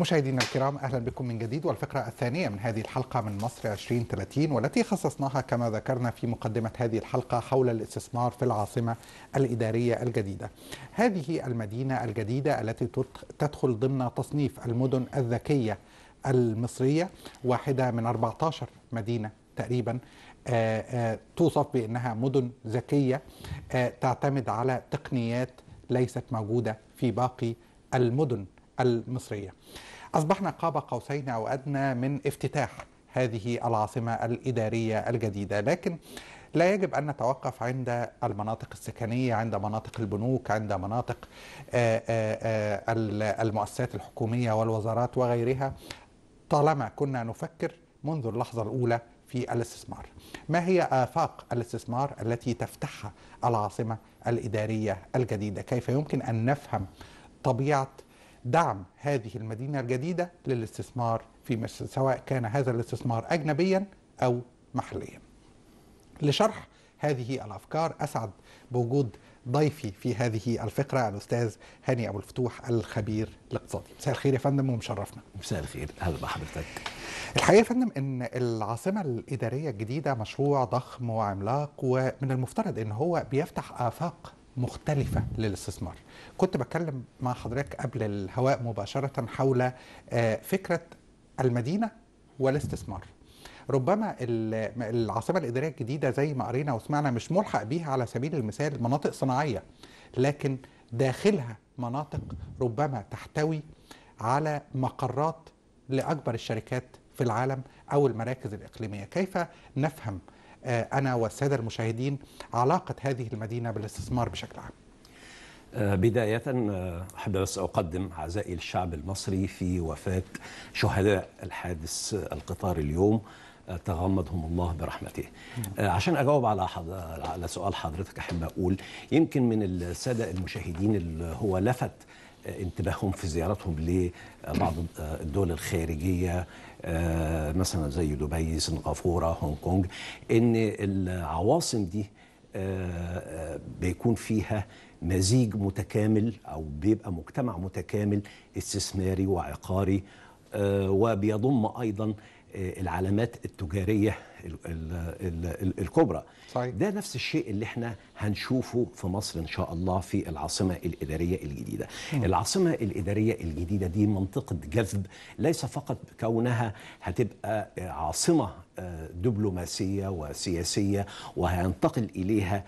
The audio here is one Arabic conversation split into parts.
مشاهدينا الكرام اهلا بكم من جديد والفكره الثانيه من هذه الحلقه من مصر 2030 والتي خصصناها كما ذكرنا في مقدمه هذه الحلقه حول الاستثمار في العاصمه الاداريه الجديده. هذه المدينه الجديده التي تدخل ضمن تصنيف المدن الذكيه المصريه واحده من 14 مدينه تقريبا آه، آه، توصف بانها مدن ذكيه آه، تعتمد على تقنيات ليست موجوده في باقي المدن المصريه. أصبحنا قاب قوسين أو أدنى من افتتاح هذه العاصمة الإدارية الجديدة لكن لا يجب أن نتوقف عند المناطق السكنية عند مناطق البنوك عند مناطق آه، آه، آه، المؤسسات الحكومية والوزارات وغيرها طالما كنا نفكر منذ اللحظة الأولى في الاستثمار ما هي آفاق الاستثمار التي تفتحها العاصمة الإدارية الجديدة كيف يمكن أن نفهم طبيعة دعم هذه المدينة الجديدة للاستثمار في مصر سواء كان هذا الاستثمار أجنبيا أو محليا لشرح هذه الأفكار أسعد بوجود ضيفي في هذه الفقرة الأستاذ هاني أبو الفتوح الخبير الاقتصادي مساء الخير يا فندم ومشرفنا مساء الخير أهلا بحضرتك الحقيقة يا فندم أن العاصمة الإدارية الجديدة مشروع ضخم وعملاق ومن المفترض أن هو بيفتح آفاق مختلفة للاستثمار كنت بتكلم مع حضرتك قبل الهواء مباشرة حول آه، فكرة المدينة والاستثمار ربما العاصمة الإدارية الجديدة زي ما قرينا وسمعنا مش ملحق بيها على سبيل المثال مناطق صناعية لكن داخلها مناطق ربما تحتوي على مقرات لأكبر الشركات في العالم أو المراكز الإقليمية كيف نفهم آه، أنا والسادة المشاهدين علاقة هذه المدينة بالاستثمار بشكل عام آه، بداية آه، أحب بس أقدم عزائي الشعب المصري في وفاة شهداء الحادث القطار اليوم تغمدهم الله برحمته عشان أجاوب على حض... على سؤال حضرتك أحب أقول يمكن من السادة المشاهدين اللي هو لفت انتباههم في زيارتهم لبعض الدول الخارجية آه، مثلا زي دبي سنغافوره هونج كونج ان العواصم دي آه، آه، بيكون فيها مزيج متكامل او بيبقى مجتمع متكامل استثماري وعقاري وبيضم ايضا آه، العلامات التجاريه الكبرى صحيح. ده نفس الشيء اللي احنا هنشوفه في مصر ان شاء الله في العاصمه الاداريه الجديده م. العاصمه الاداريه الجديده دي منطقه جذب ليس فقط كونها هتبقى عاصمه آه، دبلوماسيه وسياسيه وهينتقل اليها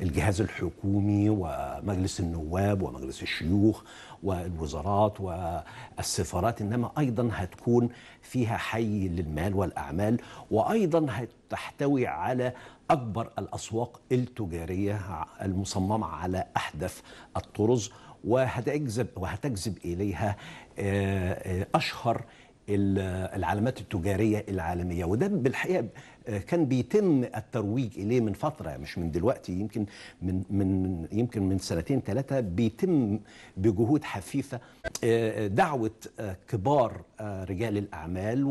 الجهاز الحكومي ومجلس النواب ومجلس الشيوخ والوزارات والسفارات انما ايضا هتكون فيها حي للمال والاعمال وايضا هتحتوي على اكبر الاسواق التجاريه المصممه على احدث الطرز وهتجذب وهتجذب اليها آه، آه، اشهر العلامات التجاريه العالميه وده بالحقيقه آه، كان بيتم الترويج اليه من فتره مش من دلوقتي يمكن من من يمكن من سنتين ثلاثه بيتم بجهود حثيثه آه، آه، دعوه كبار رجال الاعمال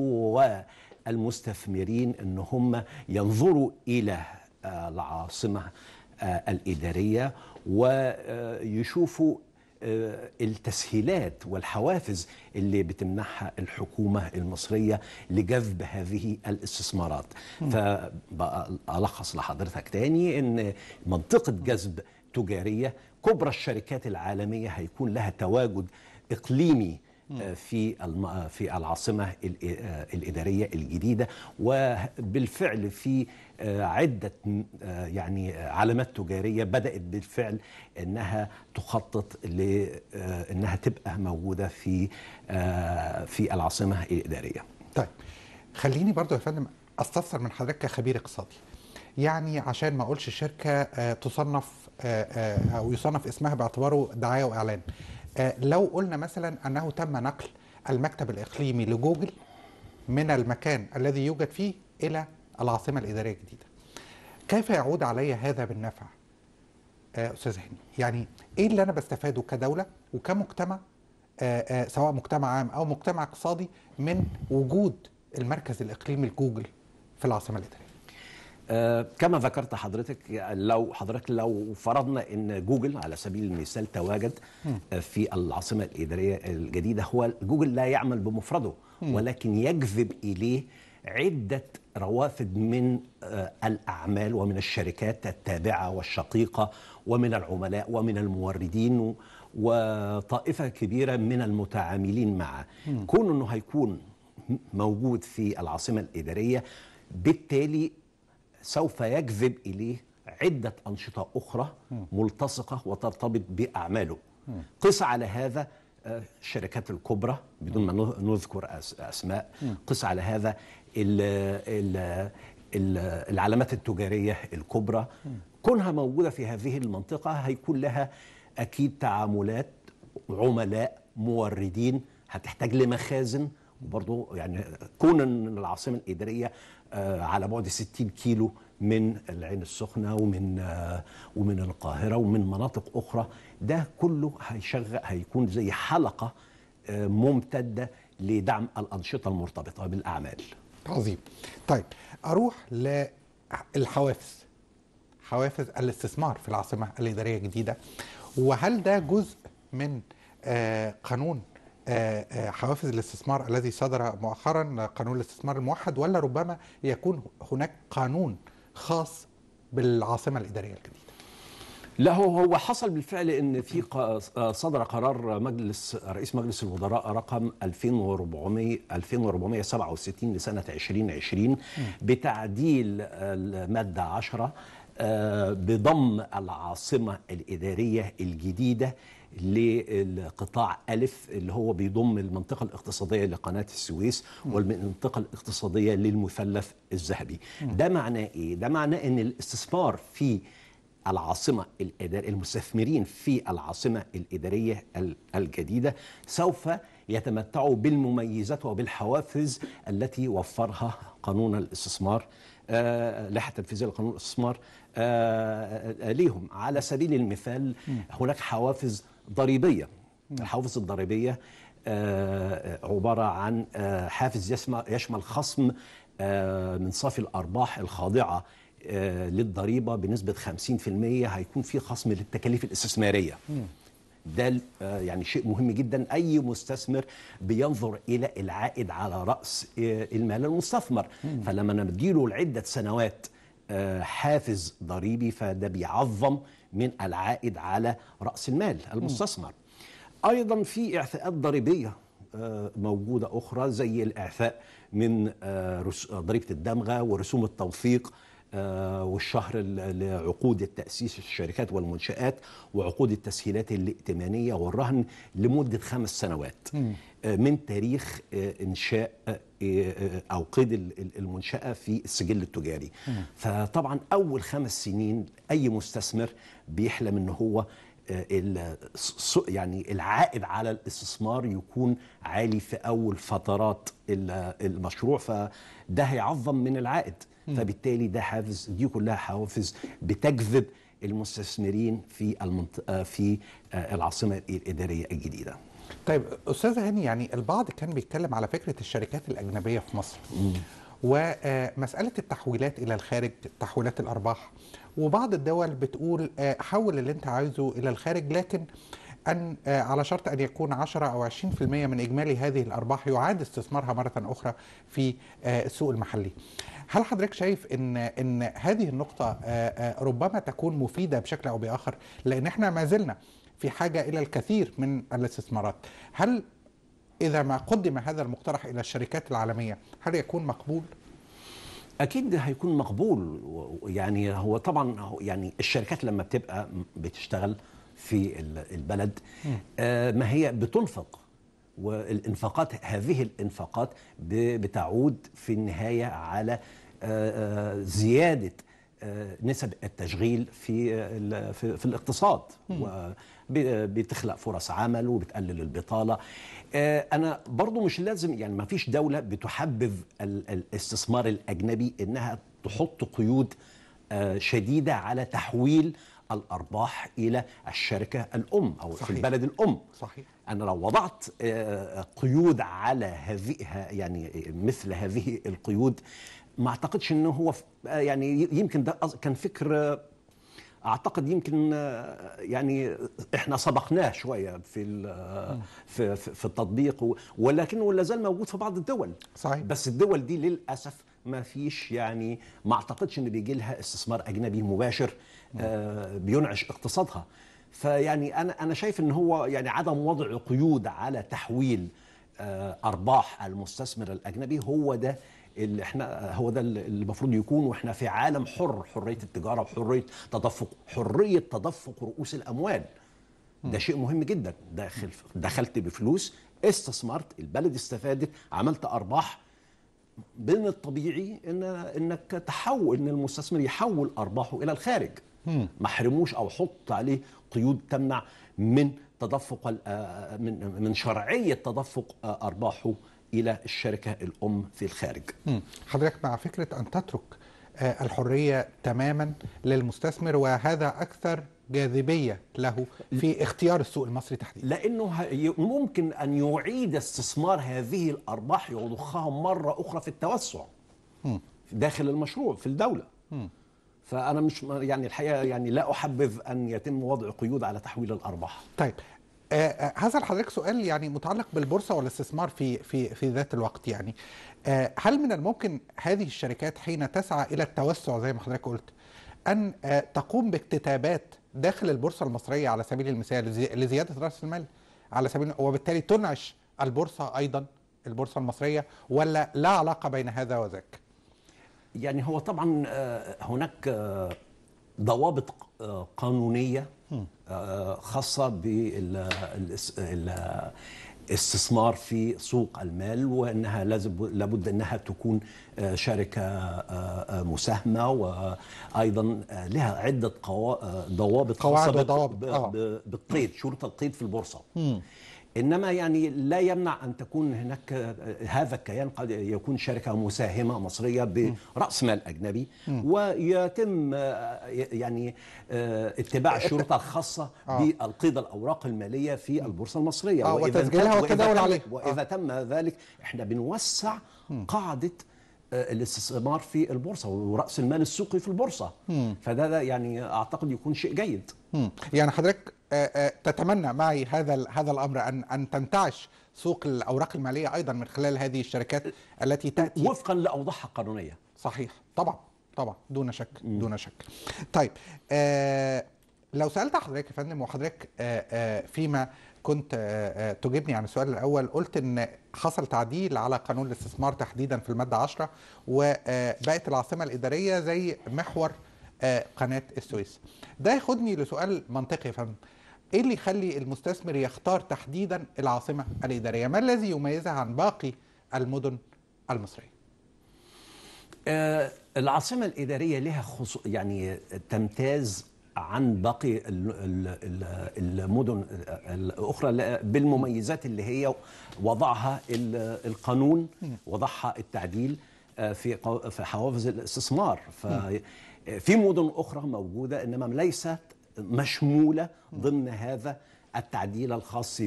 والمستثمرين ان هم ينظروا الى العاصمه الاداريه ويشوفوا آه، التسهيلات والحوافز اللي بتمنحها الحكومة المصرية لجذب هذه الاستثمارات فألخص لحضرتك تاني أن منطقة جذب تجارية كبرى الشركات العالمية هيكون لها تواجد إقليمي في في العاصمه آه، الاداريه الجديده وبالفعل في آه، عده آه، يعني علامات تجاريه بدات بالفعل انها تخطط لانها تبقى موجوده في في العاصمه الاداريه. طيب خليني برضو يا فندم استفسر من حضرتك كخبير اقتصادي. يعني عشان ما اقولش شركه تصنف او يصنف اسمها باعتباره دعايه واعلان. آه، لو قلنا مثلا انه تم نقل المكتب الاقليمي لجوجل من المكان الذي يوجد فيه الى العاصمه الاداريه الجديده. كيف يعود علي هذا بالنفع؟ آه، استاذ هاني يعني ايه اللي انا بستفاده كدوله وكمجتمع آه، سواء مجتمع عام او مجتمع اقتصادي من وجود المركز الاقليمي لجوجل في العاصمه الاداريه؟ آه، كما ذكرت حضرتك لو حضرتك لو فرضنا ان جوجل على سبيل المثال تواجد آه، في العاصمه الاداريه الجديده هو جوجل لا يعمل بمفرده ولكن يجذب اليه عده روافد من آه، الاعمال ومن الشركات التابعه والشقيقه ومن العملاء ومن الموردين وطائفه كبيره من المتعاملين معه كون انه هيكون موجود في العاصمه الاداريه بالتالي سوف يجذب إليه عدة أنشطة أخرى ملتصقة وترتبط بأعماله قص على هذا آه، الشركات الكبرى بدون ما نذكر أسماء قص على هذا الـ الـ العلامات التجارية الكبرى كونها موجودة في هذه المنطقة هيكون لها أكيد تعاملات عملاء موردين هتحتاج لمخازن وبرضه يعني كون العاصمة الإدارية آه، على بعد 60 كيلو من العين السخنة ومن آه، ومن القاهرة ومن مناطق أخرى ده كله هيشغل هيكون زي حلقة آه، ممتدة لدعم الأنشطة المرتبطة بالأعمال عظيم طيب أروح للحوافز حوافز الاستثمار في العاصمة الإدارية الجديدة وهل ده جزء من قانون آه، آه، حوافز الاستثمار الذي صدر مؤخرا قانون الاستثمار الموحد ولا ربما يكون هناك قانون خاص بالعاصمه الاداريه الجديده لا هو هو حصل بالفعل ان في صدر قرار مجلس رئيس مجلس الوزراء رقم 2400 2467 لسنه 2020 بتعديل الماده 10 آه، بضم العاصمه الاداريه الجديده للقطاع ألف اللي هو بيضم المنطقة الاقتصادية لقناة السويس والمنطقة الاقتصادية للمثلث الذهبي ده معناه إيه؟ ده معناه أن الاستثمار في العاصمة الإدارية المستثمرين في العاصمة الإدارية الجديدة سوف يتمتعوا بالمميزات وبالحوافز التي وفرها قانون الاستثمار آه، لائحة تنفيذية لقانون الاستثمار آه، آه، ليهم على سبيل المثال هناك حوافز ضريبيه الحوافز الضريبيه آه، عباره عن آه، حافز يشمل خصم آه، من صافي الارباح الخاضعه للضريبه بنسبه 50% هيكون في خصم للتكاليف الاستثماريه ده يعني شيء مهم جدا اي مستثمر بينظر الى العائد على راس المال المستثمر فلما انا بديله لعده سنوات آه، حافز ضريبي فده بيعظم من العائد على رأس المال المستثمر أيضا في إعفاءات ضريبية آه، موجودة أخرى زي الإعفاء من آه، ضريبة الدمغة ورسوم التوثيق والشهر لعقود التأسيس الشركات والمنشآت وعقود التسهيلات الائتمانية والرهن لمدة خمس سنوات من تاريخ إنشاء آه، آه، او قيد المنشاه في السجل التجاري فطبعا اول خمس سنين اي مستثمر بيحلم ان هو آه، يعني العائد على الاستثمار يكون عالي في اول فترات المشروع فده هيعظم من العائد فبالتالي ده حافز دي كلها حوافز بتجذب المستثمرين في في العاصمه الاداريه الجديده طيب استاذ هاني يعني البعض كان بيتكلم على فكره الشركات الاجنبيه في مصر م. ومساله آه، التحويلات الى الخارج تحويلات الارباح وبعض الدول بتقول آه، حول اللي انت عايزه الى الخارج لكن أن آه، على شرط أن يكون 10 أو 20% من إجمالي هذه الأرباح يعاد استثمارها مرة أخرى في السوق المحلي. هل حضرتك شايف ان ان هذه النقطه آه، آه، ربما تكون مفيده بشكل او باخر لان احنا ما زلنا في حاجه الى الكثير من الاستثمارات هل اذا ما قدم هذا المقترح الى الشركات العالميه هل يكون مقبول اكيد هيكون مقبول يعني هو طبعا يعني الشركات لما بتبقى بتشتغل في البلد آه، ما هي بتنفق والانفاقات هذه الانفاقات بتعود في النهايه على آه، آه، زياده آه، نسب التشغيل في في الاقتصاد بتخلق فرص عمل وبتقلل البطاله انا برضو مش لازم يعني ما فيش دوله بتحبب الاستثمار الاجنبي انها تحط قيود شديده على تحويل الارباح الى الشركه الام او صحيح. في البلد الام صحيح انا لو وضعت قيود على هذه يعني مثل هذه القيود ما اعتقدش انه هو آه، يعني يمكن ده كان فكر آه، اعتقد يمكن آه، يعني احنا سبقناه شويه في في في التطبيق ولكنه لا زال موجود في بعض الدول صحيح بس الدول دي للاسف ما فيش يعني ما اعتقدش ان بيجي لها استثمار اجنبي مباشر بينعش اقتصادها فيعني انا انا شايف ان هو يعني عدم وضع قيود على تحويل ارباح المستثمر الاجنبي هو ده اللي احنا هو ده اللي المفروض يكون واحنا في عالم حر حريه التجاره وحريه تدفق حريه تدفق رؤوس الاموال ده شيء مهم جدا داخل دخلت بفلوس استثمرت البلد استفادت عملت ارباح من الطبيعي ان انك تحول ان المستثمر يحول ارباحه الى الخارج ما حرموش او حط عليه قيود تمنع من تدفق آه، آه، من من شرعيه تدفق آه، ارباحه إلى الشركة الأم في الخارج حضرتك مع فكرة أن تترك آه، الحرية تماما للمستثمر وهذا أكثر جاذبية له في اختيار السوق المصري تحديدا لأنه ممكن أن يعيد استثمار هذه الأرباح يضخها مرة أخرى في التوسع داخل المشروع في الدولة فأنا مش يعني الحقيقة يعني لا أحبذ أن يتم وضع قيود على تحويل الأرباح طيب آه، آه، هسأل حضرتك سؤال يعني متعلق بالبورصة والاستثمار في في في ذات الوقت يعني آه، هل من الممكن هذه الشركات حين تسعى إلى التوسع زي ما حضرتك قلت أن تقوم باكتتابات داخل البورصة المصرية على سبيل المثال لزيادة رأس المال على سبيل وبالتالي تنعش البورصة أيضا البورصة المصرية ولا لا علاقة بين هذا وذاك؟ يعني هو طبعا هناك ضوابط قانونيه آه، خاصه بالاستثمار في سوق المال وانها لابد انها تكون آه، شركه آه، مساهمه وايضا لها عده ضوابط خاصه بالقيد شروط القيد في البورصه انما يعني لا يمنع ان تكون هناك هذا الكيان قد يكون شركه مساهمه مصريه براس مال اجنبي ويتم يعني اتباع الشروط خاصه آه. بالقيد الاوراق الماليه في البورصه المصريه آه واذا تم واذا آه. تم ذلك احنا بنوسع قاعده آه، الاستثمار في البورصه وراس المال السوقي في البورصه فده يعني اعتقد يكون شيء جيد يعني حضرتك آه، آه، تتمنى معي هذا هذا الامر ان ان تنتعش سوق الاوراق الماليه ايضا من خلال هذه الشركات التي تاتي وفقا لاوضاعها القانونيه صحيح طبعا طبعا دون شك دون شك طيب آه، لو سالت حضرتك يا فندم وحضرتك فيما كنت تجيبني عن السؤال الاول قلت ان حصل تعديل على قانون الاستثمار تحديدا في الماده 10 وبقت العاصمه الاداريه زي محور قناه السويس ده ياخدني لسؤال منطقي يا فندم ايه اللي يخلي المستثمر يختار تحديدا العاصمه الاداريه؟ ما الذي يميزها عن باقي المدن المصريه؟ آه العاصمه الاداريه لها خصو... يعني تمتاز عن باقي المدن الاخرى بالمميزات اللي هي وضعها القانون وضعها التعديل آه، في في حوافز الاستثمار في مدن اخرى موجوده انما ليست مشموله ضمن هذا التعديل الخاص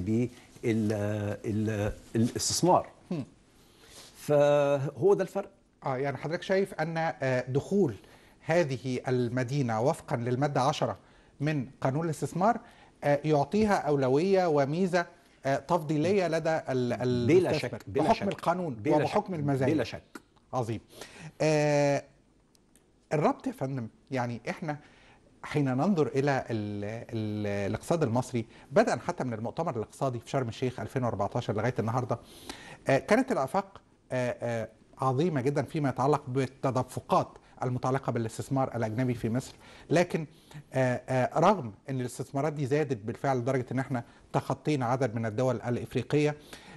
بالاستثمار فهو ده الفرق اه يعني حضرتك شايف ان آه، دخول هذه المدينه وفقا للماده 10 من قانون الاستثمار آه، يعطيها اولويه وميزه آه، تفضيليه لدى بلا شك بلا بحكم شك القانون بلا وبحكم شك المزايا بلا شك عظيم آه الربط يا فندم يعني احنا حين ننظر الى الاقتصاد المصري بدءا حتى من المؤتمر الاقتصادي في شرم الشيخ 2014 لغايه النهارده آه، كانت الافاق آه، آه، عظيمه جدا فيما يتعلق بالتدفقات المتعلقه بالاستثمار الاجنبي في مصر لكن رغم ان الاستثمارات دي زادت بالفعل لدرجه ان احنا تخطينا عدد من الدول الافريقيه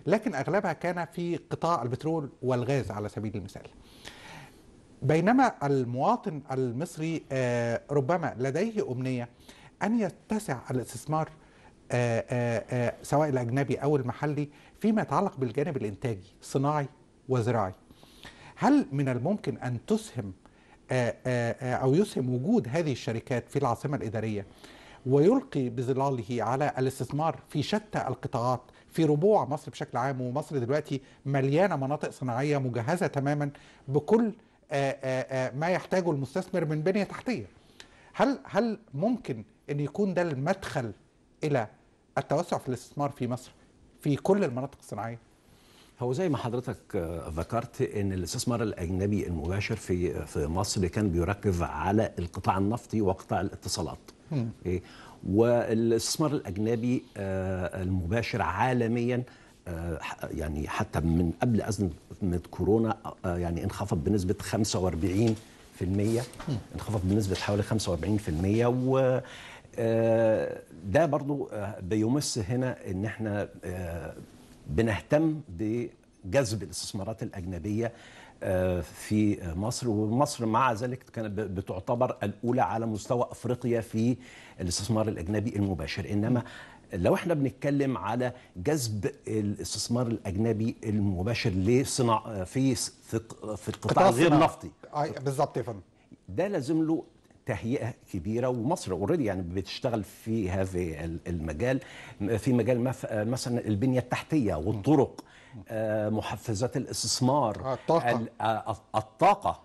لكن اغلبها كان في قطاع البترول والغاز على سبيل المثال بينما المواطن المصري آه، ربما لديه أمنية أن يتسع الاستثمار آه، آه، سواء الأجنبي أو المحلي فيما يتعلق بالجانب الإنتاجي صناعي وزراعي هل من الممكن أن تسهم أو يسهم وجود هذه الشركات في العاصمة الإدارية ويلقي بظلاله على الاستثمار في شتى القطاعات في ربوع مصر بشكل عام ومصر دلوقتي مليانة مناطق صناعية مجهزة تماما بكل آه، آه، آه، ما يحتاجه المستثمر من بنيه تحتيه هل هل ممكن ان يكون ده المدخل الى التوسع في الاستثمار في مصر في كل المناطق الصناعيه هو زي ما حضرتك ذكرت ان الاستثمار الاجنبي المباشر في في مصر كان بيركز على القطاع النفطي وقطاع الاتصالات إيه؟ والاستثمار الاجنبي المباشر عالميا آه، يعني حتى من قبل أزمة كورونا آه، يعني انخفض بنسبة 45 انخفض بنسبة حوالي 45% و آه، ده برضو بيمس هنا ان احنا بنهتم بجذب الاستثمارات الاجنبيه في مصر ومصر مع ذلك كانت بتعتبر الاولى على مستوى افريقيا في الاستثمار الاجنبي المباشر انما لو احنا بنتكلم على جذب الاستثمار الاجنبي المباشر لصناع في في القطاع غير النفطي آه، بالظبط يا فندم ده لازم له تهيئه كبيره ومصر اوريدي يعني بتشتغل في هذا المجال في مجال مثلا البنيه التحتيه والطرق آه، محفزات الاستثمار آه، الطاقه الطاقه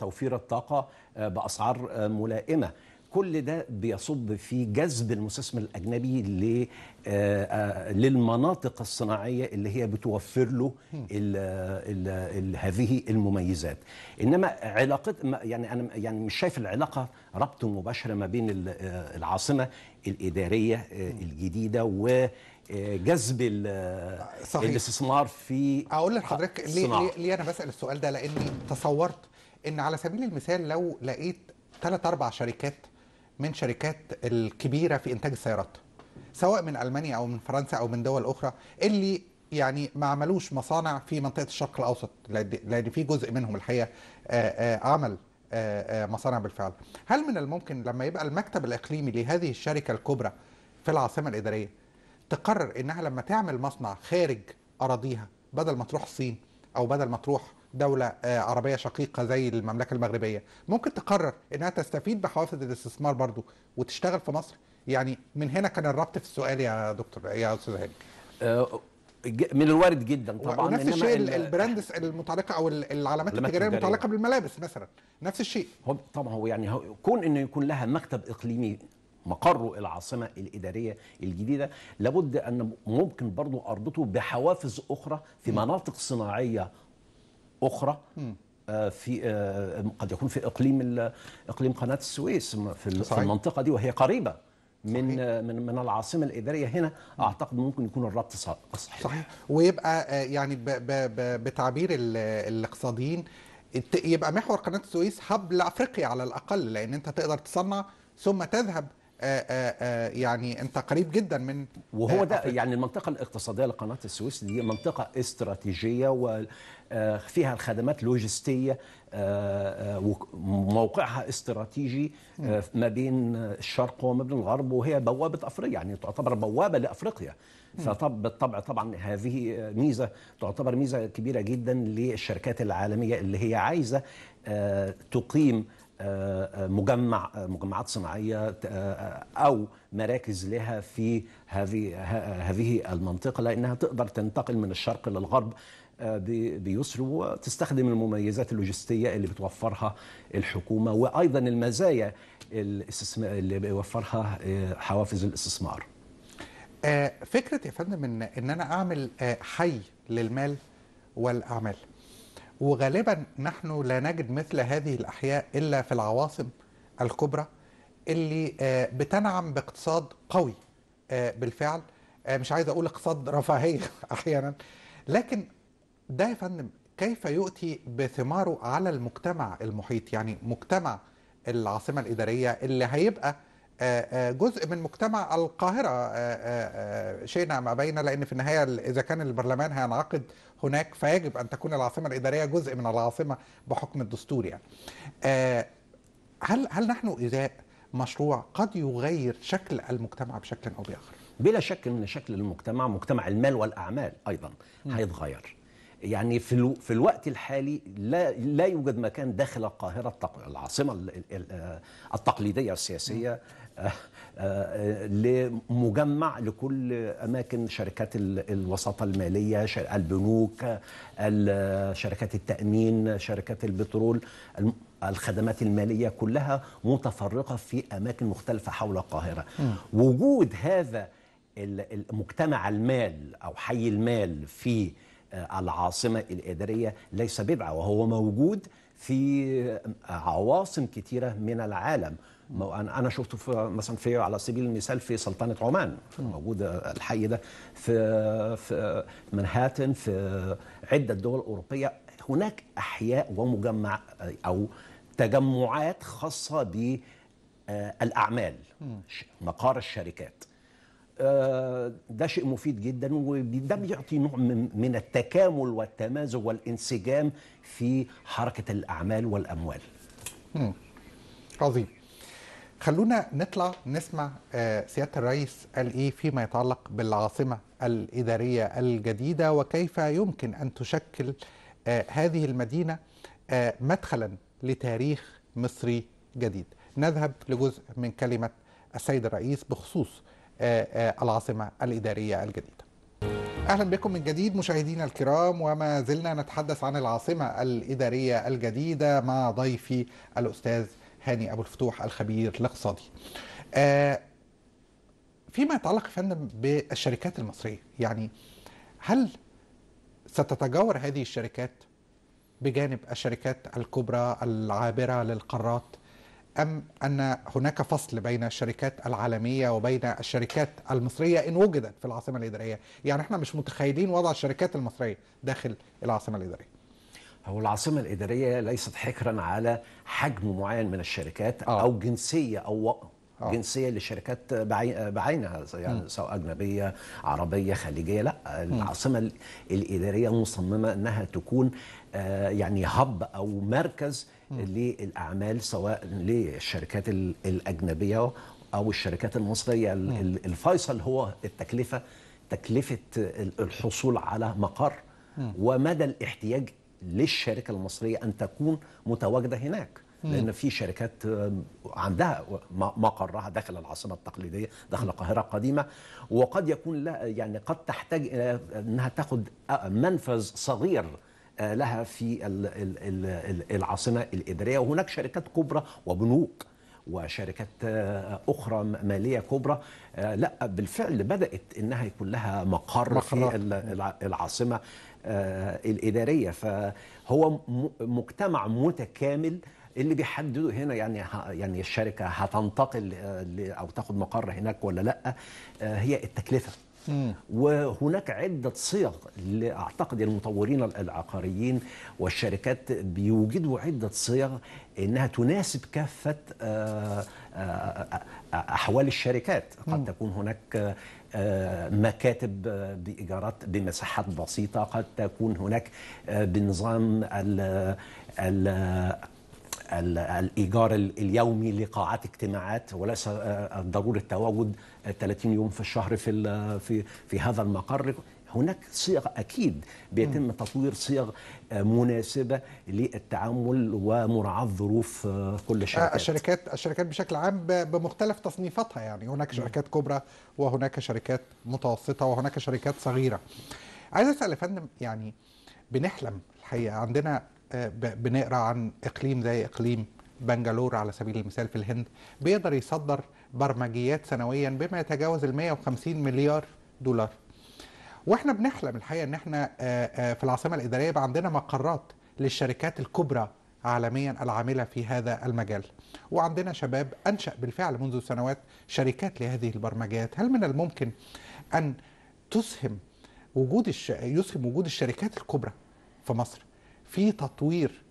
توفير الطاقه باسعار ملائمه كل ده بيصب في جذب المستثمر الاجنبي آه، آه، للمناطق الصناعيه اللي هي بتوفر له الـ الـ الـ هذه المميزات انما علاقه يعني انا يعني مش شايف العلاقه ربط مباشر ما بين آه، العاصمه الاداريه الجديده و جذب صحيح. الاستثمار في اقول لحضرتك ليه, ليه انا بسال السؤال ده لاني تصورت ان على سبيل المثال لو لقيت ثلاث اربع شركات من شركات الكبيره في انتاج السيارات سواء من المانيا او من فرنسا او من دول اخرى اللي يعني ما عملوش مصانع في منطقه الشرق الاوسط لان في جزء منهم الحقيقه آه، آه، عمل آه، مصانع بالفعل هل من الممكن لما يبقى المكتب الاقليمي لهذه الشركه الكبرى في العاصمه الاداريه تقرر انها لما تعمل مصنع خارج اراضيها بدل ما تروح الصين او بدل ما تروح دولة آه، عربية شقيقة زي المملكة المغربية ممكن تقرر انها تستفيد بحوافز الاستثمار برضو وتشتغل في مصر يعني من هنا كان الربط في السؤال يا دكتور يا استاذ هاني آه، من الوارد جدا طبعا نفس الشيء البراندس المتعلقه او العلامات التجاريه المتعلقه بالملابس مثلا نفس الشيء هو طبعا هو يعني كون انه يكون لها مكتب اقليمي مقره العاصمة الإدارية الجديدة لابد أن ممكن برضو أربطه بحوافز أخرى في مناطق صناعية اخرى آه، في آه، قد يكون في اقليم اقليم قناه السويس في صحيح. المنطقه دي وهي قريبه من صحيح. آه، من من العاصمه الاداريه هنا اعتقد ممكن يكون الربط صحيح صحيح ويبقى يعني ب ب ب بتعبير الاقتصاديين يبقى محور قناه السويس هب لافريقيا على الاقل لان انت تقدر تصنع ثم تذهب آه، آه، آه، يعني انت قريب جدا من وهو ده يعني المنطقه الاقتصاديه لقناه السويس دي منطقه استراتيجيه وفيها الخدمات لوجستيه وموقعها استراتيجي ما بين الشرق وما بين الغرب وهي بوابه افريقيا يعني تعتبر بوابه لافريقيا فطب بالطبع طبعا هذه ميزه تعتبر ميزه كبيره جدا للشركات العالميه اللي هي عايزه تقيم آه، آه، مجمع آه، مجمعات صناعيه او مراكز لها في هذه هذه المنطقه لانها تقدر تنتقل من الشرق للغرب بيسر وتستخدم المميزات اللوجستيه اللي بتوفرها الحكومه وايضا المزايا اللي بيوفرها حوافز الاستثمار. فكره يا فندم ان ان انا اعمل حي للمال والاعمال. وغالبا نحن لا نجد مثل هذه الأحياء إلا في العواصم الكبرى اللي آه، بتنعم باقتصاد قوي آه، بالفعل آه، مش عايز أقول اقتصاد رفاهية أحيانا لكن ده يا فندم كيف يؤتي بثماره على المجتمع المحيط يعني مجتمع العاصمة الإدارية اللي هيبقى جزء من مجتمع القاهرة شئنا ما بين لأن في النهاية إذا كان البرلمان هينعقد هناك فيجب أن تكون العاصمة الإدارية جزء من العاصمة بحكم الدستور يعني آه، هل هل نحن إزاء مشروع قد يغير شكل المجتمع بشكل أو بآخر؟ بلا شك ان شكل المجتمع مجتمع المال والاعمال ايضا هيتغير يعني في الو في الوقت الحالي لا لا يوجد مكان داخل القاهره العاصمه آه، التقليديه السياسيه م. آه، آه، لمجمع لكل اماكن شركات الوساطه الماليه البنوك شركات التامين شركات البترول الخدمات الماليه كلها متفرقه في اماكن مختلفه حول القاهره وجود هذا مجتمع المال او حي المال في آه، العاصمه الاداريه ليس بدعه وهو موجود في عواصم كثيره من العالم انا شفته في مثلا في على سبيل المثال في سلطنه عمان موجود الحي ده في في منهاتن في عده دول اوروبيه هناك احياء ومجمع او تجمعات خاصه بالاعمال مقار الشركات آه، ده شيء مفيد جدا وده بيعطي نوع من التكامل والتمازج والانسجام في حركه الاعمال والاموال عظيم خلونا نطلع نسمع آه، سياده الرئيس قال ايه فيما يتعلق بالعاصمه الاداريه الجديده وكيف يمكن ان تشكل آه، هذه المدينه آه، مدخلا لتاريخ مصري جديد. نذهب لجزء من كلمه السيد الرئيس بخصوص العاصمه الاداريه الجديده. اهلا بكم من جديد مشاهدينا الكرام وما زلنا نتحدث عن العاصمه الاداريه الجديده مع ضيفي الاستاذ هاني ابو الفتوح الخبير الاقتصادي. آه، فيما يتعلق فندم بالشركات المصريه يعني هل ستتجاور هذه الشركات بجانب الشركات الكبرى العابره للقارات ام ان هناك فصل بين الشركات العالميه وبين الشركات المصريه ان وجدت في العاصمه الاداريه يعني احنا مش متخيلين وضع الشركات المصريه داخل العاصمه الاداريه هو العاصمة الإدارية ليست حكرا على حجم معين من الشركات أو, آه. أو جنسية أو أوه. جنسيه لشركات بعينها يعني سواء اجنبيه عربيه خليجيه لا العاصمه م. الاداريه مصممه انها تكون آه، يعني هب او مركز م. للاعمال سواء للشركات الاجنبيه او الشركات المصريه الفيصل هو التكلفه تكلفه الحصول على مقر ومدى الاحتياج للشركه المصريه ان تكون متواجده هناك لان في شركات آه، عندها مقرها داخل العاصمه التقليديه داخل القاهره القديمه وقد يكون لا يعني قد تحتاج الى انها تاخد آه، منفذ صغير آه، لها في العاصمه الاداريه وهناك شركات كبرى وبنوك وشركات اخرى ماليه كبرى لا بالفعل بدات انها يكون لها مقر, مقر. في العاصمه آه، الاداريه فهو مجتمع متكامل اللي بيحددوا هنا يعني يعني الشركه هتنتقل آه، او تاخد مقر هناك ولا لا آه، هي التكلفه وهناك عدة صيغ أعتقد المطورين العقاريين والشركات بيوجدوا عدة صيغ إنها تناسب كافة أحوال الشركات قد تكون هناك آه، مكاتب آه، بإيجارات بمساحات بسيطة قد تكون هناك آه، بنظام الـ الـ الايجار اليومي لقاعات اجتماعات وليس ضروره التواجد 30 يوم في الشهر في في في هذا المقر هناك صيغ أكيد بيتم تطوير صيغ آه، مناسبة للتعامل ومراعاة ظروف آه، كل آه، الشركات الشركات الشركات بشكل عام بمختلف تصنيفاتها يعني هناك شركات كبرى وهناك شركات متوسطة وهناك شركات صغيرة عايز أسأل يا فندم يعني بنحلم الحقيقة عندنا بنقرأ عن إقليم زي إقليم بنجلور على سبيل المثال في الهند بيقدر يصدر برمجيات سنويا بما يتجاوز ال 150 مليار دولار واحنا بنحلم الحقيقه ان احنا آه، آه، في العاصمه الاداريه يبقى عندنا مقرات للشركات الكبرى عالميا العامله في هذا المجال وعندنا شباب انشا بالفعل منذ سنوات شركات لهذه البرمجيات هل من الممكن ان تسهم وجود الش... يسهم وجود الشركات الكبرى في مصر في تطوير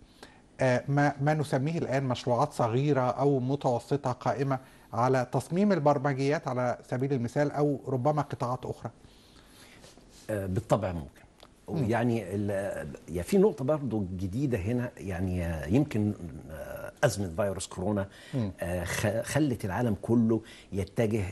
آه، ما ما نسميه الان مشروعات صغيره او متوسطه قائمه على تصميم البرمجيات على سبيل المثال او ربما قطاعات اخرى آه، بالطبع ممكن يعني يعني في نقطه برضو جديده هنا يعني يمكن آه، ازمه فيروس كورونا آه، خلت العالم كله يتجه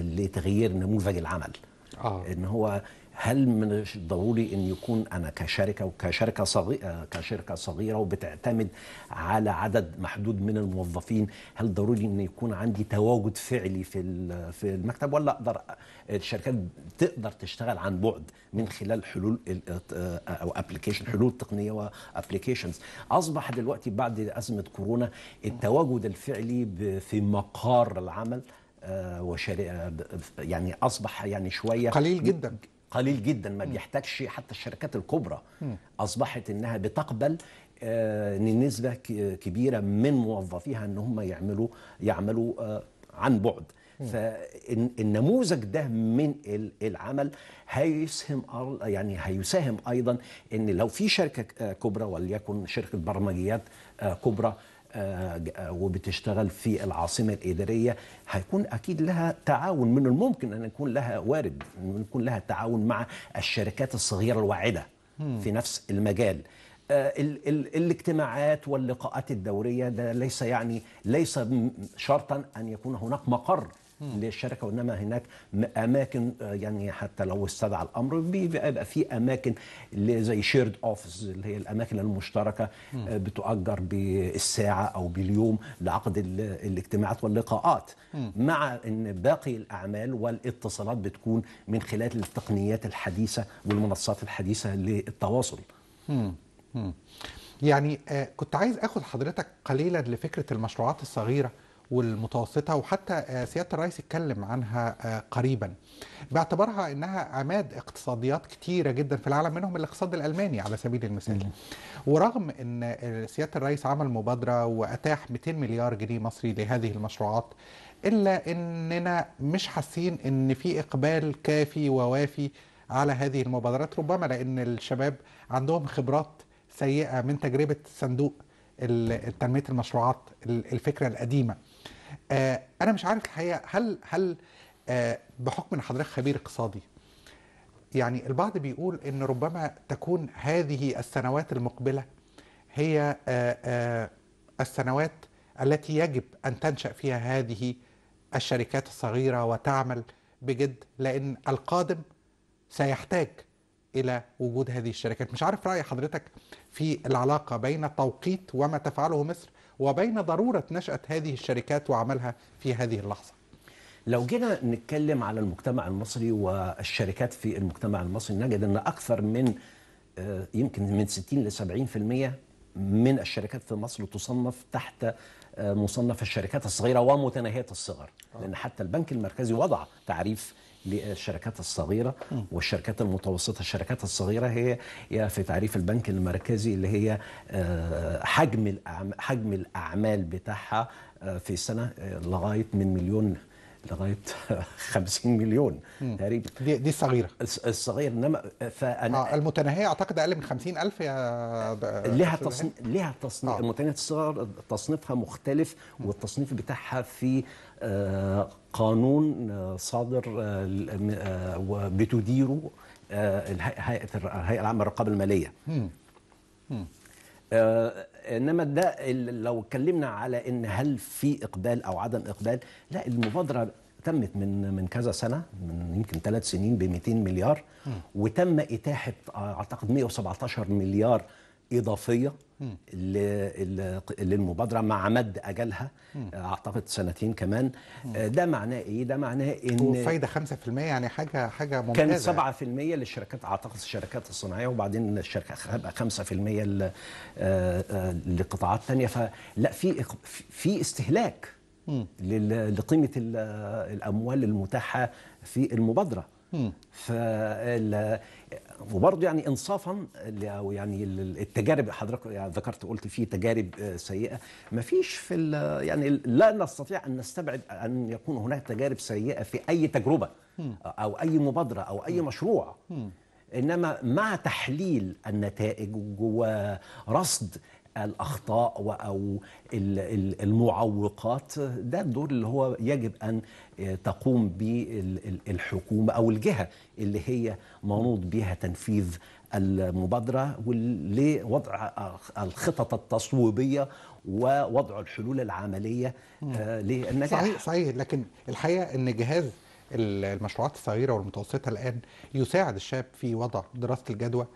لتغيير نموذج العمل آه. ان هو هل من الضروري ان يكون انا كشركه وكشركه صغيره آه، كشركه صغيره وبتعتمد على عدد محدود من الموظفين هل ضروري ان يكون عندي تواجد فعلي في في المكتب ولا اقدر الشركات تقدر تشتغل عن بعد من خلال حلول آه، آه، او ابلكيشن حلول تقنيه وابلكيشنز اصبح دلوقتي بعد ازمه كورونا التواجد الفعلي في مقار العمل وشركه يعني اصبح يعني شويه قليل جدا قليل جدا ما بيحتاجش حتى الشركات الكبرى اصبحت انها بتقبل آه، ان نسبه كبيره من موظفيها ان هم يعملوا يعملوا آه، عن بعد فالنموذج ده من العمل هيسهم يعني هيساهم ايضا ان لو في شركه آه، كبرى وليكن شركه برمجيات كبرى وبتشتغل في العاصمه الاداريه هيكون اكيد لها تعاون من الممكن ان يكون لها وارد ان يكون لها تعاون مع الشركات الصغيره الواعده في نفس المجال آه، ال ال الاجتماعات واللقاءات الدوريه ده ليس يعني ليس شرطا ان يكون هناك مقر للشركه وانما هناك اماكن آه، يعني حتى لو استدعى الامر بيبقى في اماكن زي شيرد اوفيس اللي هي الاماكن المشتركه آه، بتؤجر بالساعه او باليوم لعقد الاجتماعات واللقاءات مع ان باقي الاعمال والاتصالات بتكون من خلال التقنيات الحديثه والمنصات الحديثه للتواصل. يعني آه، كنت عايز اخد حضرتك قليلا لفكره المشروعات الصغيره والمتوسطه وحتى آه، سياده الرئيس اتكلم عنها آه، قريبا باعتبارها انها عماد اقتصاديات كتيره جدا في العالم منهم الاقتصاد الالماني على سبيل المثال ورغم ان آه، سياده الرئيس عمل مبادره واتاح 200 مليار جنيه مصري لهذه المشروعات الا اننا مش حاسين ان في اقبال كافي ووافي على هذه المبادرات ربما لان الشباب عندهم خبرات سيئه من تجربه صندوق تنميه المشروعات الفكره القديمه آه، انا مش عارف الحقيقه هل هل آه، بحكم ان حضرتك خبير اقتصادي يعني البعض بيقول ان ربما تكون هذه السنوات المقبله هي آه، السنوات التي يجب ان تنشا فيها هذه الشركات الصغيره وتعمل بجد لان القادم سيحتاج الى وجود هذه الشركات مش عارف راي حضرتك في العلاقه بين التوقيت وما تفعله مصر وبين ضروره نشاه هذه الشركات وعملها في هذه اللحظه. لو جينا نتكلم على المجتمع المصري والشركات في المجتمع المصري نجد ان اكثر من آه، يمكن من 60 ل 70% من الشركات في مصر تصنف تحت آه، مصنف الشركات الصغيره ومتناهيه الصغر آه. لان حتى البنك المركزي وضع تعريف للشركات الصغيرة والشركات المتوسطة الشركات الصغيرة هي في تعريف البنك المركزي اللي هي آه، حجم حجم الأعمال بتاعها آه، في سنة آه، لغاية من مليون لغايه 50 مليون تقريبا دي دي الصغيره الصغير انما فانا آه المتناهيه اعتقد اقل من 50 الف يا لها تصنيف لها تصنيف آه. المتناهيه الصغر تصنيفها مختلف والتصنيف بتاعها في آه، قانون آه، صادر آه، وبتديره هيئه الهيئه العامه للرقابه الماليه مم. مم. انما ده لو اتكلمنا على ان هل في اقبال او عدم اقبال لا المبادره تمت من من كذا سنه من يمكن ثلاث سنين ب 200 مليار وتم اتاحه اعتقد 117 مليار اضافيه للمبادره مع مد اجلها اعتقد سنتين كمان آه، ده معناه ايه ده معناه ان وفايده 5% يعني حاجه حاجه ممتازه كان 7% للشركات اعتقد الشركات الصناعيه وبعدين الشركه 5% آه، آه، لقطاعات ثانيه فلا في في استهلاك لقيمه الاموال المتاحه في المبادره ف وبرضه يعني انصافا او يعني التجارب حضرتك يعني ذكرت قلت في تجارب آه، سيئه ما فيش في يعني لا نستطيع ان نستبعد ان يكون هناك تجارب سيئه في اي تجربه او اي مبادره او اي مشروع انما مع تحليل النتائج ورصد الاخطاء او المعوقات ده الدور اللي هو يجب ان آه، تقوم به الحكومه او الجهه اللي هي منوط بها تنفيذ المبادره لوضع الخطط التصويبيه ووضع الحلول العمليه آه، للنجاح صحيح صحيح لكن الحقيقه ان جهاز المشروعات الصغيره والمتوسطه الان يساعد الشاب في وضع دراسه الجدوى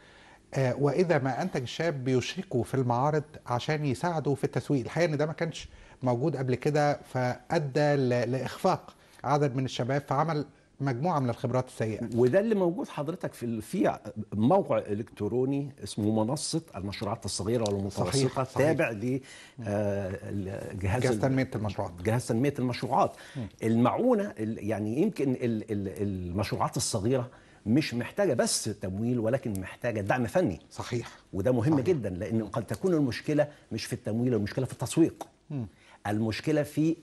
آه، واذا ما انتج شاب بيشركوا في المعارض عشان يساعدوا في التسويق الحقيقه ان ده ما كانش موجود قبل كده فادى لاخفاق عدد من الشباب فعمل مجموعه من الخبرات السيئه وده اللي موجود حضرتك في في موقع الكتروني اسمه منصه المشروعات الصغيره والمتوسطه صحيح صحيح. تابع ل آه، جهاز تنميه المشروعات جهاز تنميه المشروعات م. المعونه يعني يمكن المشروعات الصغيره مش محتاجه بس تمويل ولكن محتاجه دعم فني صحيح وده مهم صحيح. جدا لان قد تكون المشكله مش في التمويل المشكله في التسويق م. المشكله في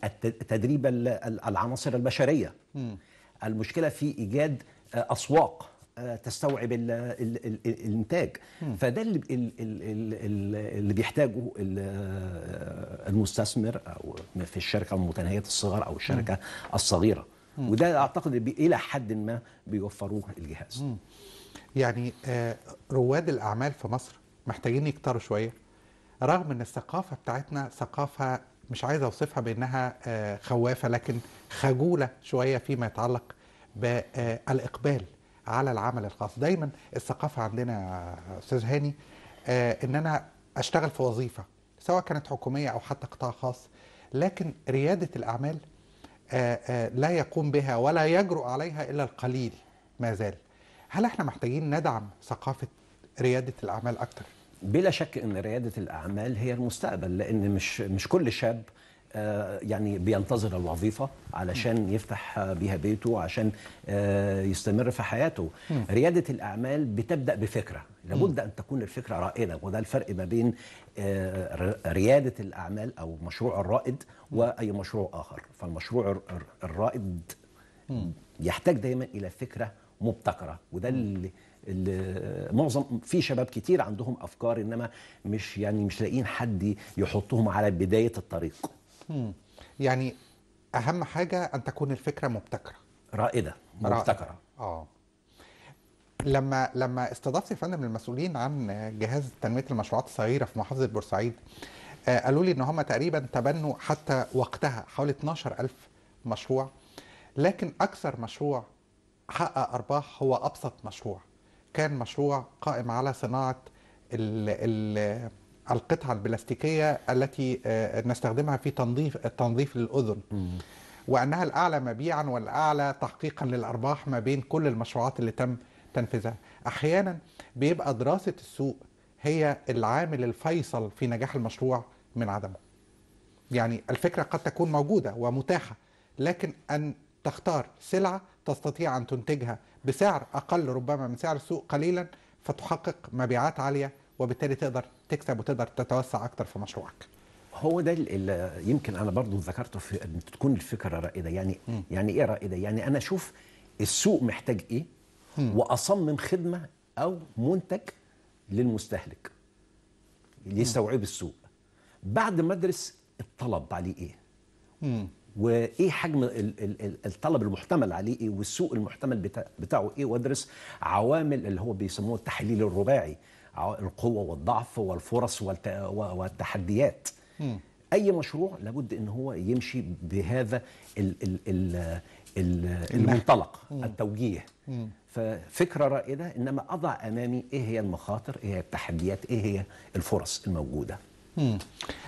تدريب العناصر البشريه م. المشكله في ايجاد آه، اسواق آه، تستوعب الـ الـ الـ الانتاج م. فده اللي اللي بيحتاجه آه، المستثمر او في الشركه المتناهيه الصغر او الشركه م. الصغيره وده اعتقد الى حد ما بيوفروه الجهاز يعني آه، رواد الاعمال في مصر محتاجين يكتروا شويه رغم ان الثقافه بتاعتنا ثقافه مش عايز اوصفها بانها آه، خوافه لكن خجوله شويه فيما يتعلق بالاقبال آه، على العمل الخاص دايما الثقافه عندنا استاذ هاني ان انا اشتغل في وظيفه سواء كانت حكوميه او حتى قطاع خاص لكن رياده الاعمال آه، آه، لا يقوم بها ولا يجرؤ عليها إلا القليل ما زال هل احنا محتاجين ندعم ثقافة ريادة الأعمال أكتر؟ بلا شك ان رياده الاعمال هي المستقبل لان مش مش كل شاب آه، يعني بينتظر الوظيفه علشان يفتح بيها بيته عشان آه، يستمر في حياته رياده الاعمال بتبدا بفكره لابد ان تكون الفكره رائده وده الفرق ما بين آه، رياده الاعمال او مشروع الرائد واي مشروع اخر فالمشروع الرائد يحتاج دايما الى فكره مبتكره وده اللي معظم في شباب كتير عندهم افكار انما مش يعني مش لاقيين حد يحطهم على بدايه الطريق يعني اهم حاجه ان تكون الفكره مبتكره رائده مبتكره اه لما لما استضفت فندم المسؤولين عن جهاز تنميه المشروعات الصغيره في محافظه بورسعيد آه، قالوا لي ان هم تقريبا تبنوا حتى وقتها حوالي 12000 مشروع لكن اكثر مشروع حقق ارباح هو ابسط مشروع كان مشروع قائم على صناعه ال القطعه البلاستيكيه التي آه، نستخدمها في تنظيف التنظيف للاذن وانها الاعلى مبيعا والاعلى تحقيقا للارباح ما بين كل المشروعات اللي تم تنفيذها احيانا بيبقى دراسه السوق هي العامل الفيصل في نجاح المشروع من عدمه يعني الفكره قد تكون موجوده ومتاحه لكن ان تختار سلعه تستطيع ان تنتجها بسعر اقل ربما من سعر السوق قليلا فتحقق مبيعات عاليه وبالتالي تقدر تكسب وتقدر تتوسع اكتر في مشروعك هو ده اللي يمكن انا برضو ذكرته في ان تكون الفكره رائده يعني م. يعني ايه رائده يعني انا اشوف السوق محتاج ايه م. واصمم خدمه او منتج للمستهلك يستوعب السوق بعد ما ادرس الطلب عليه ايه م. وايه حجم الطلب المحتمل عليه ايه والسوق المحتمل بتاعه ايه وادرس عوامل اللي هو بيسموه التحليل الرباعي القوة والضعف والفرص والتحديات م. أي مشروع لابد أن هو يمشي بهذا ال ال ال المنطلق م. التوجيه م. ففكرة رائدة إنما أضع أمامي إيه هي المخاطر إيه هي التحديات إيه هي الفرص الموجودة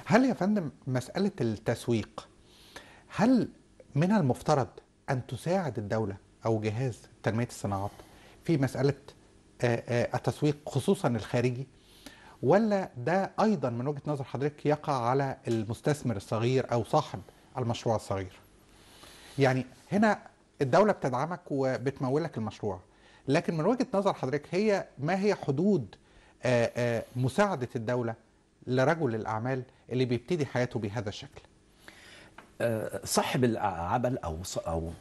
هل يا فندم مسألة التسويق هل من المفترض أن تساعد الدولة أو جهاز تنمية الصناعات في مسألة آه، آه، التسويق خصوصا الخارجي ولا ده ايضا من وجهه نظر حضرتك يقع على المستثمر الصغير او صاحب المشروع الصغير يعني هنا الدوله بتدعمك وبتمولك المشروع لكن من وجهه نظر حضرتك هي ما هي حدود آه، مساعده الدوله لرجل الاعمال اللي بيبتدي حياته بهذا الشكل صاحب العمل او او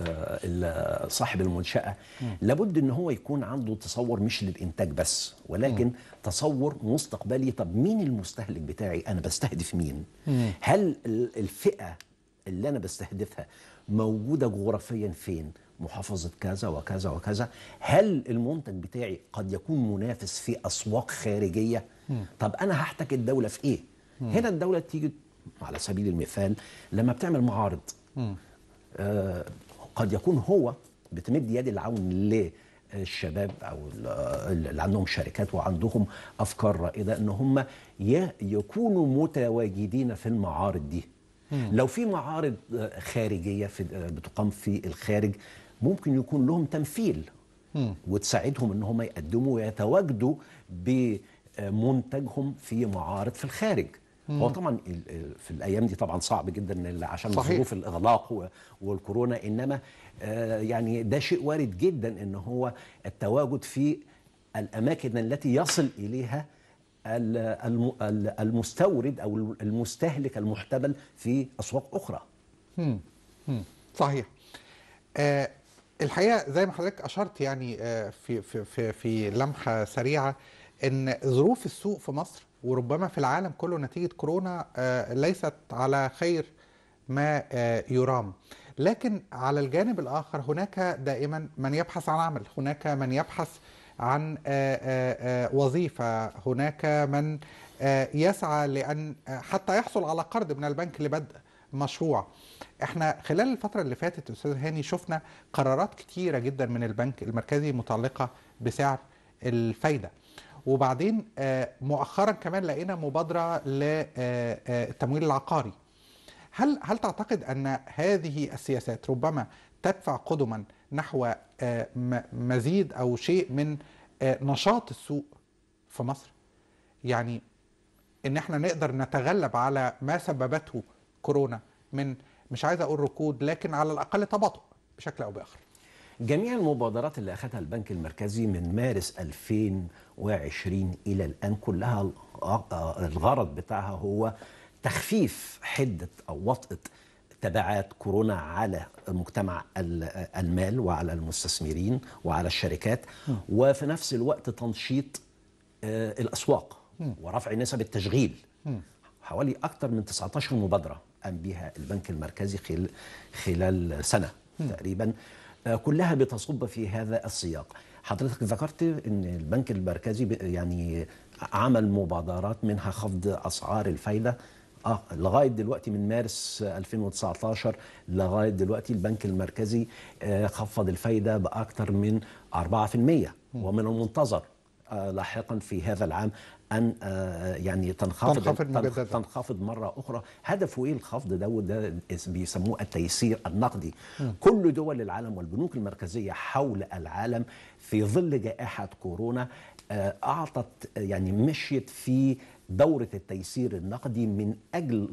آه، صاحب المنشأة لابد ان هو يكون عنده تصور مش للإنتاج بس ولكن م. تصور مستقبلي طب مين المستهلك بتاعي أنا بستهدف مين م. هل الفئة اللي أنا بستهدفها موجودة جغرافيا فين محافظة كذا وكذا وكذا هل المنتج بتاعي قد يكون منافس في أسواق خارجية م. طب أنا هحتك الدولة في إيه هنا الدولة تيجي على سبيل المثال لما بتعمل معارض قد يكون هو بتمد يد العون للشباب او اللي عندهم شركات وعندهم افكار رائده ان هم يكونوا متواجدين في المعارض دي لو في معارض خارجيه في بتقام في الخارج ممكن يكون لهم تمثيل وتساعدهم ان هم يقدموا ويتواجدوا بمنتجهم في معارض في الخارج مم. هو طبعا في الايام دي طبعا صعب جدا عشان ظروف الاغلاق والكورونا انما آه، يعني ده شيء وارد جدا ان هو التواجد في الاماكن التي يصل اليها المستورد او المستهلك المحتمل في اسواق اخرى. مم. مم. صحيح. آه الحقيقه زي ما حضرتك اشرت يعني آه، في في, في لمحه سريعه ان ظروف السوق في مصر وربما في العالم كله نتيجه كورونا آه، ليست على خير ما آه، يرام لكن على الجانب الاخر هناك دائما من يبحث عن عمل هناك من يبحث عن آه، وظيفه هناك من يسعى لان حتى يحصل على قرض من البنك لبدء مشروع احنا خلال الفترة اللي فاتت استاذ هاني شفنا قرارات كتيرة جدا من البنك المركزي متعلقة بسعر الفايدة وبعدين آه، مؤخرا كمان لقينا مبادره للتمويل آه، آه، العقاري هل هل تعتقد ان هذه السياسات ربما تدفع قدما نحو مزيد او شيء من نشاط السوق في مصر يعني ان احنا نقدر نتغلب على ما سببته كورونا من مش عايز اقول ركود لكن على الاقل تباطؤ بشكل او باخر جميع المبادرات اللي أخذها البنك المركزي من مارس 2020 إلى الآن كلها الغرض بتاعها هو تخفيف حدة أو وطئة تبعات كورونا على مجتمع المال وعلى المستثمرين وعلى الشركات وفي نفس الوقت تنشيط آه، الأسواق ورفع نسب التشغيل حوالي أكثر من 19 مبادرة قام بها البنك المركزي خلال سنة تقريباً آه، كلها بتصب في هذا السياق حضرتك ذكرت ان البنك المركزي يعني عمل مبادرات منها خفض اسعار الفايده آه لغايه دلوقتي من مارس 2019 لغايه دلوقتي البنك المركزي آه، خفض الفايده باكثر من 4% ومن المنتظر آه، لاحقا في هذا العام ان آه، يعني تنخفض تنخفض مجددا تنخفض مره اخرى هدفه ايه الخفض ده وده بيسموه التيسير النقدي م. كل دول العالم والبنوك المركزيه حول العالم في ظل جائحه كورونا آه، اعطت يعني مشيت في دوره التيسير النقدي من اجل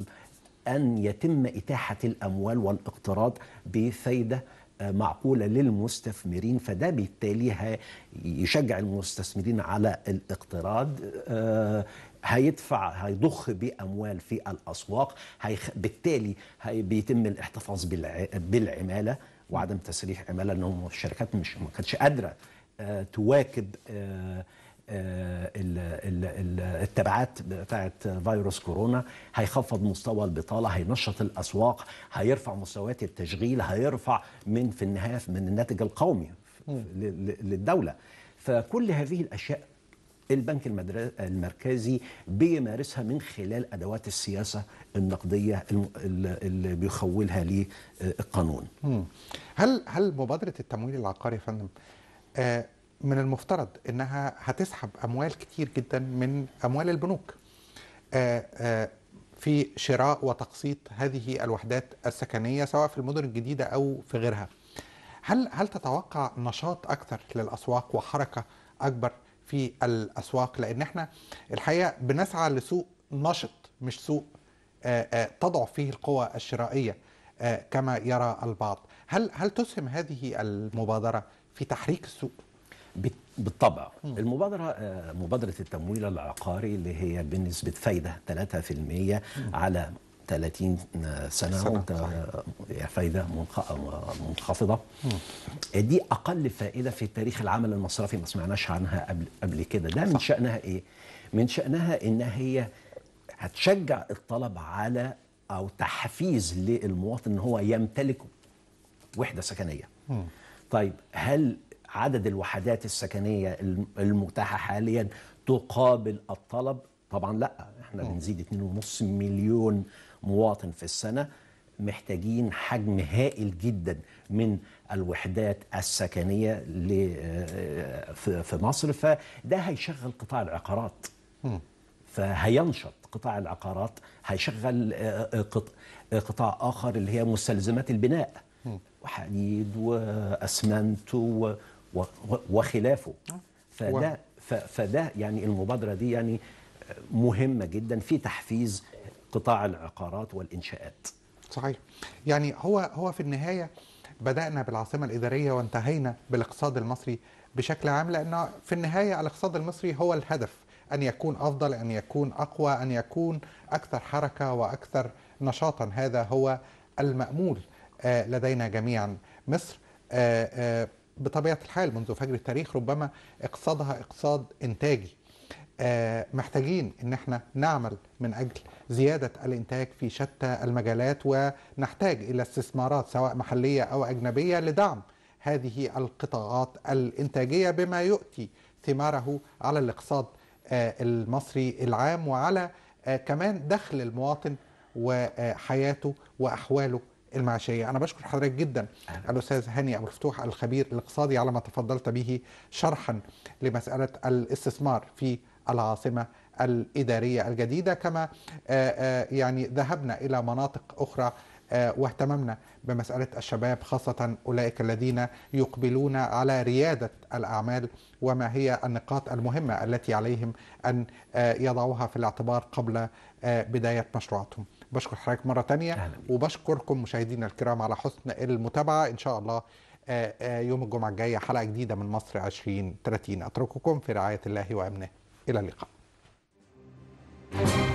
ان يتم اتاحه الاموال والاقتراض بفايده معقولة للمستثمرين فده بالتالي هيشجع المستثمرين على الاقتراض آه، هيدفع هيضخ باموال في الاسواق هيخ... بالتالي هي... بيتم الاحتفاظ بالعماله وعدم تسريح عماله لانهم الشركات مش ما كانتش قادره آه، تواكب آه، آه، التبعات بتاعت فيروس كورونا هيخفض مستوى البطاله هينشط الاسواق هيرفع مستويات التشغيل هيرفع من في النهايه من الناتج القومي للدوله فكل هذه الاشياء البنك المركزي بيمارسها من خلال ادوات السياسه النقديه اللي بيخولها للقانون. هل هل مبادره التمويل العقاري يا فندم آه، من المفترض انها هتسحب اموال كتير جدا من اموال البنوك آه، آه، في شراء وتقسيط هذه الوحدات السكنيه سواء في المدن الجديده او في غيرها هل هل تتوقع نشاط اكثر للاسواق وحركه اكبر في الاسواق لان احنا الحقيقه بنسعى لسوق نشط مش سوق آه، تضعف فيه القوى الشرائيه كما يرى البعض هل هل تسهم هذه المبادره في تحريك السوق بالطبع المبادرة آه، مبادرة التمويل العقاري اللي هي بنسبة فايدة 3% على 30 آه، سنة آه، فايدة منخفضة دي أقل فائدة في تاريخ العمل المصرفي ما سمعناش عنها قبل قبل كده ده من شأنها إيه؟ من شأنها إن هي هتشجع الطلب على أو تحفيز للمواطن إن هو يمتلك وحدة سكنية طيب هل عدد الوحدات السكنيه المتاحه حاليا تقابل الطلب طبعا لا احنا بنزيد 2.5 مليون مواطن في السنه محتاجين حجم هائل جدا من الوحدات السكنيه آه، في مصر فده هيشغل قطاع العقارات فهينشط قطاع العقارات هيشغل آه، آه، قطاع اخر اللي هي مستلزمات البناء وحديد واسمنت وخلافه آه. فده فده يعني المبادره دي يعني مهمه جدا في تحفيز قطاع العقارات والانشاءات صحيح يعني هو هو في النهايه بدانا بالعاصمه الاداريه وانتهينا بالاقتصاد المصري بشكل عام لان في النهايه الاقتصاد المصري هو الهدف ان يكون افضل ان يكون اقوى ان يكون اكثر حركه واكثر نشاطا هذا هو المامول آه، لدينا جميعا مصر آه، بطبيعه الحال منذ فجر التاريخ ربما اقتصادها اقتصاد انتاجي آه، محتاجين ان احنا نعمل من اجل زياده الانتاج في شتى المجالات ونحتاج الى استثمارات سواء محليه او اجنبيه لدعم هذه القطاعات الانتاجيه بما يؤتي ثماره على الاقتصاد آه، المصري العام وعلى آه، كمان دخل المواطن وحياته واحواله المعاشيه انا بشكر حضرتك جدا الاستاذ هاني ابو الفتوح الخبير الاقتصادي على ما تفضلت به شرحا لمساله الاستثمار في العاصمه الاداريه الجديده كما آه، آه، يعني ذهبنا الى مناطق اخرى آه، واهتممنا بمساله الشباب خاصه اولئك الذين يقبلون على رياده الاعمال وما هي النقاط المهمه التي عليهم ان يضعوها في الاعتبار قبل بدايه مشروعاتهم بشكر حضرتك مرة تانية أهلا. وبشكركم مشاهدينا الكرام على حسن المتابعة إن شاء الله آه، آه، يوم الجمعة الجاية حلقة جديدة من مصر 2030 أترككم في رعاية الله وأمنه إلى اللقاء thank you